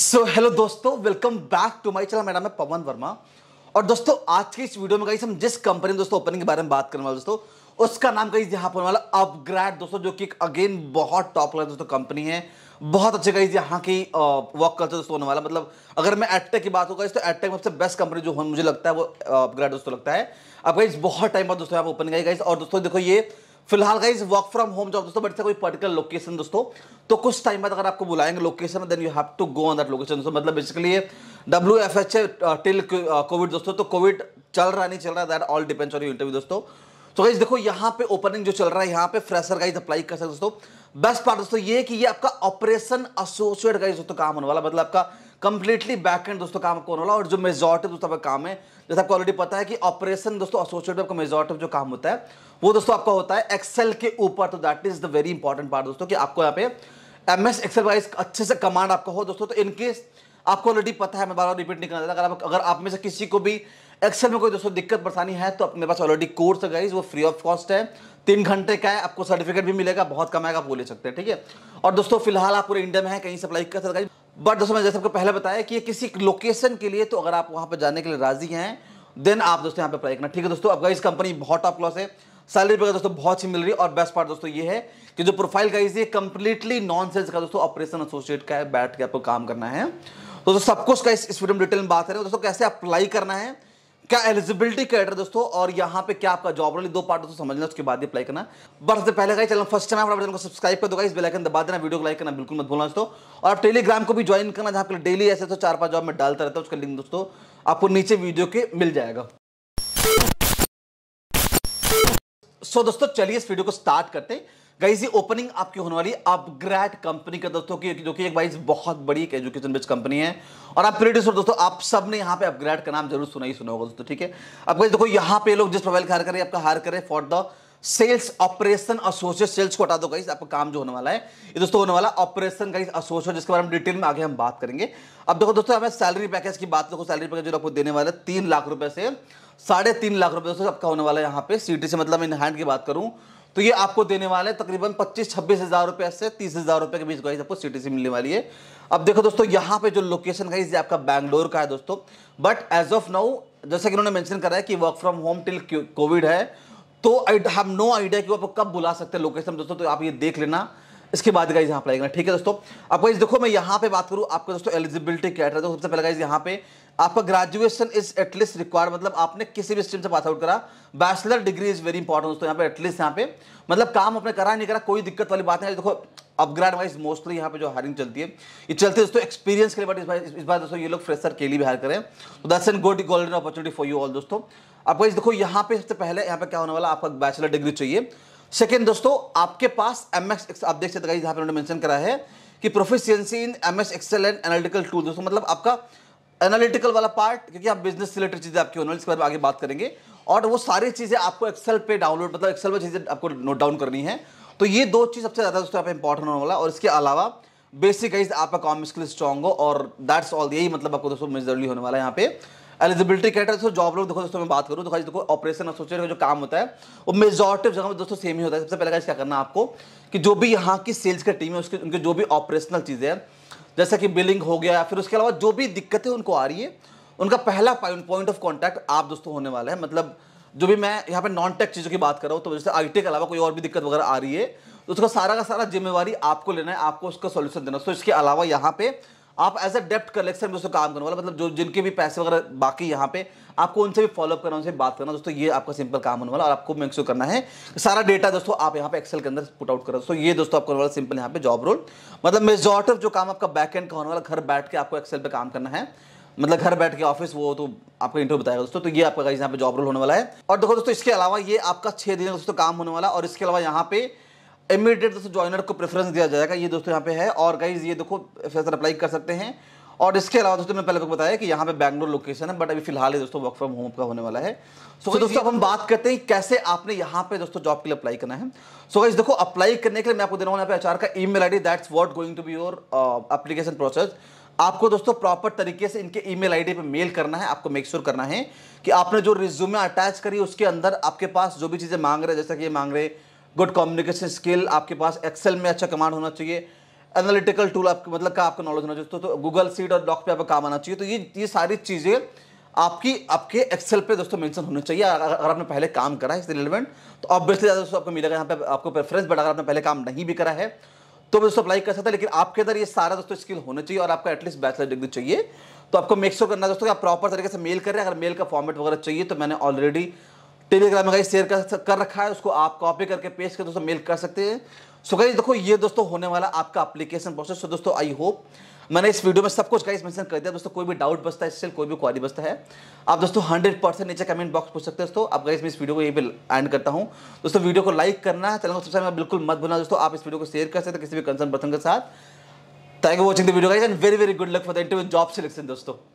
सो hello दोस्तों welcome back to my channel मेरा नाम है पवन वर्मा और दोस्तों आज के इस वीडियो में कहीं हम जिस कंपनी दोस्तों ओपनिंग के बारे में बात करने वाले दोस्तों उसका नाम कहीं यहाँ पर वाला अपग्रेड दोस्तों जो कि अगेन बहुत टॉप क्लास दोस्तों कंपनी है बहुत अच्छे कहीं यहाँ की वर्क कल्चर दोस्तों होने वाला मतलब अगर मैं एडटेक की बात होगा इस तो एडटेक में सबसे बेस्ट कंपनी जो मुझे लगता है वो अपग्रेड दोस्तों लगता है अब गाइस बहुत टाइम बाद दोस्तों यहाँ पर ओपनिंग आई गाइस और दोस्तों देखो ये फिलहाल guys work from home job दोस्तों बट से कोई पर्टिकुलर लोकेशन दोस्तों तो कुछ टाइम बाद अगर आपको बुलाएंगे location then you have to go on that location दोस्तों मतलब basically W F H A till COVID दोस्तों तो कोविड चल रहा नहीं चल रहा that all depends on you interview दोस्तों तो गाइज देखो यहाँ पे ओपनिंग जो चल रहा है यहाँ पे फ्रेशर गाइज अप्लाई कर सकते दोस्तों बेस्ट पार्ट दोस्तों ये कि ये आपका ऑपरेशन एसोसिएट का दोस्तों काम होने वाला मतलब आपका कंप्लीटली बैक एंड दोस्तों काम कौन वाला और जो मेजोरिटी दोस्तों आपका काम है जैसे आपको ऑलरेडी पता है कि ऑपरेशन दोस्तों एसोसिएट आपका मेजोरिटी जो काम होता है वो दोस्तों आपका होता है एक्सेल के ऊपर तो that is the very important part दोस्तों कि आपको यहाँ पे एम एस एक्सेल वाइज अच्छे से कमांड आपका हो दोस्तों तो इनकेस आपको ऑलरेडी पता है मैं बार बार रिपीट नहीं करना चाहता अगर अगर आप में से किसी को भी एक्सेल में कोई दोस्तों दिक्कत परेशानी है तो अपने पास ऑलरेडी कोर्स है वो फ्री ऑफ कॉस्ट है तीन घंटे का है आपको सर्टिफिकेट भी मिलेगा बहुत कम आएगा आप ले सकते हैं ठीक है और दोस्तों फिलहाल आप पूरे इंडिया में है कहीं सप्लाई कर सकते बट दोस्तों मैंने जैसे आपको पहले बताया कि ये किसी लोकेशन के लिए तो अगर आप वहाँ पर जाने के लिए राजी हैं देन आप दोस्तों यहाँ पे अप्लाई करना ठीक है दोस्तों अगर इस कंपनी बहुत टॉप क्लॉस है सैलरी वगैरह दोस्तों बहुत अच्छी मिल रही है और बेस्ट पार्ट दोस्तों ये है कि जो प्रोफाइल का ये कंप्लीटली नॉन सेल्स का दोस्तों ऑपरेशन एसोसिएट का है बैठ के आपको काम करना है तो दोस्तों सब कुछ का इस, इस वीडियो में डिटेल में बात करें दोस्तों कैसे अप्लाई करना है क्या एलिजिबिलिटी क्राइटेरिया दोस्तों और यहाँ पे क्या आपका जॉब रोल दो पार्ट दोस्तों समझना उसके बाद अप्लाई करना बट सबसे पहले का चलो फर्स्ट टाइम को सब्सक्राइब कर दोगा इस बेलाइकन दबा देना वीडियो को लाइक करना बिल्कुल मत भूलना दोस्तों और आप टेलीग्राम को भी ज्वाइन करना जहाँ पर डेली ऐसे तो चार पाँच जॉब में डालता रहता है उसका लिंक दोस्तों आपको नीचे वीडियो के मिल जाएगा सो so, दोस्तों चलिए इस वीडियो को स्टार्ट करते हैं गाइस ये ओपनिंग आपकी होने वाली अपग्रेड कंपनी का दोस्तों की जो कि एक गाइस बहुत बड़ी एक एजुकेशन बेस्ड कंपनी है और आप प्रीडिस दोस्तों आप सब ने यहाँ पे अपग्रेड का नाम जरूर सुना ही सुना होगा दोस्तों ठीक है अब गाइस देखो यहाँ पे लोग जिस प्रोफाइल का हायर करें आपका हायर करें for the sales operation associate sales को हटा दो गाइस आपका काम जो होने वाला है ये दोस्तों होने वाला ऑपरेशन गाइस एसोसिएट जिसके बारे में डिटेल में आगे हम बात करेंगे अब देखो दोस्तों हमें सैलरी पैकेज की बात देखो सैलरी पैकेज जो आपको देने वाला है तीन लाख रुपए से साढ़े तीन लाख रुपए दोस्तों आपका होने वाला है यहाँ पे सीटी से मतलब इन हैंड की बात करूँ तो ये आपको देने वाले हैं तकरीबन पच्चीस छब्बीस हज़ार रुपये से तीस हज़ार रुपये के बीच गाइज आपको सी मिलने वाली है अब देखो दोस्तों यहाँ पे जो लोकेशन गाइज ये आपका बैंगलोर का है दोस्तों बट एज ऑफ नाउ जैसा कि उन्होंने मेंशन करा है कि work from home till COVID है तो आई हैव नो आइडिया कि वो आपको कब बुला सकते हैं लोकेशन दोस्तों तो आप ये देख लेना इसके बाद गाइज यहाँ पर लगना ठीक है दोस्तों अब गाइज देखो मैं यहाँ पे बात करूँ आपको दोस्तों एलिजिबिलिटी क्या है सबसे पहले गाइज यहाँ पे आपका ग्रेजुएशन इज एटलीस्ट रिक्वायर मतलब आपने किसी भी स्ट्रीम से पास आउट करा bachelor degree is very important दोस्तों यहाँ पे एटलीस्ट यहाँ पे मतलब काम अपने करा नहीं करा कोई दिक्कत वाली बात नहीं देखो अपग्रेड वाइज मोस्टली यहाँ पे जो हायरिंग चलती है ये चलते है दोस्तों एक्सपीरियंस के लिए बट इस बार दोस्तों ये लोग फ्रेशर के लिए भी हायर करें तो that's an good golden opportunity for you all दोस्तों आप इस देखो यहाँ पे सबसे पहले यहाँ पे क्या होने वाला आपका बैचलर डिग्री चाहिए सेकेंड दोस्तों आपके पास एम एक्स आप देख सकते हैं पर उन्होंने करा है कि proficiency in M S Excel and analytical tool दोस्तों मतलब आपका एनालिटिकल वाला पार्ट क्योंकि आप बिजनेस रिलेटेड चीज़ें आपकी होने इसके बारे में आगे बात करेंगे और वो सारी चीज़ें आपको एक्सेल पे डाउनलोड मतलब एक्सेल पर चीज़ें आपको नोट डाउन करनी है तो ये दो चीज़ सबसे ज़्यादा दोस्तों आपका इंपॉर्टेंट होने वाला और इसके अलावा बेसिक आपका कॉम स्किल स्ट्रॉन्ग हो और दैट्स ऑल यही मतलब आपको दोस्तों मेजरली होने वाला है यहाँ पे एलिजिबिलिटी कैटर तो जॉब लोग देखो दोस्तों मैं बात करूँ तो खाली देखो ऑपरेशन एसोसिएट का जो काम होता है वो मेजोरिटी जगह में दोस्तों सेम ही होता है सबसे पहले क्या करना आपको कि जो भी यहाँ की सेल्स का टीम है उसके उनके जो भी ऑपरेशनल चीज़ें हैं जैसे कि बिलिंग हो गया फिर उसके अलावा जो भी दिक्कतें उनको आ रही है उनका पहला पॉइंट ऑफ कॉन्टैक्ट आप दोस्तों होने वाला है मतलब जो भी मैं यहाँ पे नॉन टेक चीज़ों की बात कर रहा हूँ तो जैसे आई के अलावा कोई और भी दिक्कत वगैरह आ रही है तो उसका सारा का सारा जिम्मेवारी आपको लेना है आपको उसका सोल्यूशन देना है तो इसके अलावा यहाँ पे आप एज अ डेप्ट कलेक्शन में दोस्तों काम करने वाला मतलब जो जिनके भी पैसे वगैरह बाकी यहाँ पे आपको उनसे भी फॉलोअप करना उनसे बात करना दोस्तों ये आपका सिंपल काम होने वाला और आपको मेक श्योर करना है सारा डेटा दोस्तों आप यहाँ पे एक्सेल के अंदर पुट आउट करो दोस्तों ये दोस्तों आपको वाला सिंपल यहाँ पे जॉब रोल मतलब मेजॉर्टर जो काम आपका बैक एंड का होने वाला घर बैठ के आपको एक्सेल पर काम करना है मतलब घर बैठ के ऑफिस वो तो आपको इंटरव्यू बताएगा दोस्तों तो ये आपका यहाँ पे जॉब रोल होने वाला है और देखो दोस्तों इसके अलावा ये आपका छह दिन दोस्तों काम होने वाला और इसके अलावा यहाँ पे इमीडिएट दोस्तों ज्वाइनर को प्रेफरेंस दिया जाएगा ये दोस्तों यहाँ पे है और गाइज ये देखो फैसला अप्लाई कर सकते हैं और इसके अलावा दोस्तों मैंने पहले आपको बताया कि यहाँ पे बैंगलोर लोकेशन है बट अभी फिलहाल ही दोस्तों वर्क फ्रॉम होम का होने वाला है सो so, दोस्तों अब हम बात करते हैं कैसे आपने यहाँ पे दोस्तों जॉब के लिए अप्लाई करना है सो so, देखो अप्लाई करने के लिए मैं आपको दे रहा हूँ यहाँ पे एचआर का email ID that's what going to be your application process आपको दोस्तों प्रॉपर तरीके से इनके ई मेल पे मेल करना है आपको मेक श्योर करना है कि आपने जो रिज्यूमे अटैच करी उसके अंदर आपके पास जो भी चीज़ें मांग रहे हैं जैसा कि ये मांग रहे हैं गुड कम्युनिकेशन स्किल आपके पास एक्सेल में अच्छा कमांड होना चाहिए एनालिटिकल टूल आपके मतलब का आपका नॉलेज होना चाहिए तो, तो गूगल सीट और डॉक पे आपका काम आना चाहिए तो ये ये सारी चीज़ें आपकी आपके एक्सेल पे दोस्तों मेंशन होने चाहिए अगर आपने पहले काम करा है इससे रिलेवेंट तो ऑब्वियसली ज़्यादा दोस्तों आपको मिलेगा यहाँ पे आपको प्रेफरेंस बट अगर आपने पहले काम नहीं भी करा है तो भी दोस्तों अप्लाई कर सकता है लेकिन आपके अंदर ये सारा दोस्तों स्किल होना चाहिए और आपका एटलीस्ट बैचलर डिग्री चाहिए तो आपको मेक श्योर करना दोस्तों कि आप प्रॉपर तरीके से मेल कर रहे हैं अगर मेल का फॉर्मेट वगैरह चाहिए तो मैंने ऑलरेडी टेलीग्राम में कहीं शेयर कर, कर रखा है उसको आप कॉपी करके पेस्ट कर दोस्तों मेल कर सकते हैं सो गाइज देखो ये दोस्तों होने वाला आपका एप्लीकेशन प्रोसेस सो दोस्तों आई होप मैंने इस वीडियो में सब कुछ गाइस मेंशन कर दिया दोस्तों कोई भी डाउट बचता है इससे कोई भी क्वारी बचता है आप दोस्तों हंड्रेड परसेंट नीचे कमेंट बॉक्स पूछ सकते हैं दोस्तों आप गाइस मैं इस वीडियो को ये भी एंड करता हूं दोस्तों वीडियो को लाइक करना है चैनल को सब्सक्राइब बिल्कुल मत भूलना दोस्तों आप इस वीडियो को शेयर कर सकते किसी भी कंसर्न पर्सन के साथ thank you watching the video guys and very very good luck for the interview job selection दोस्तों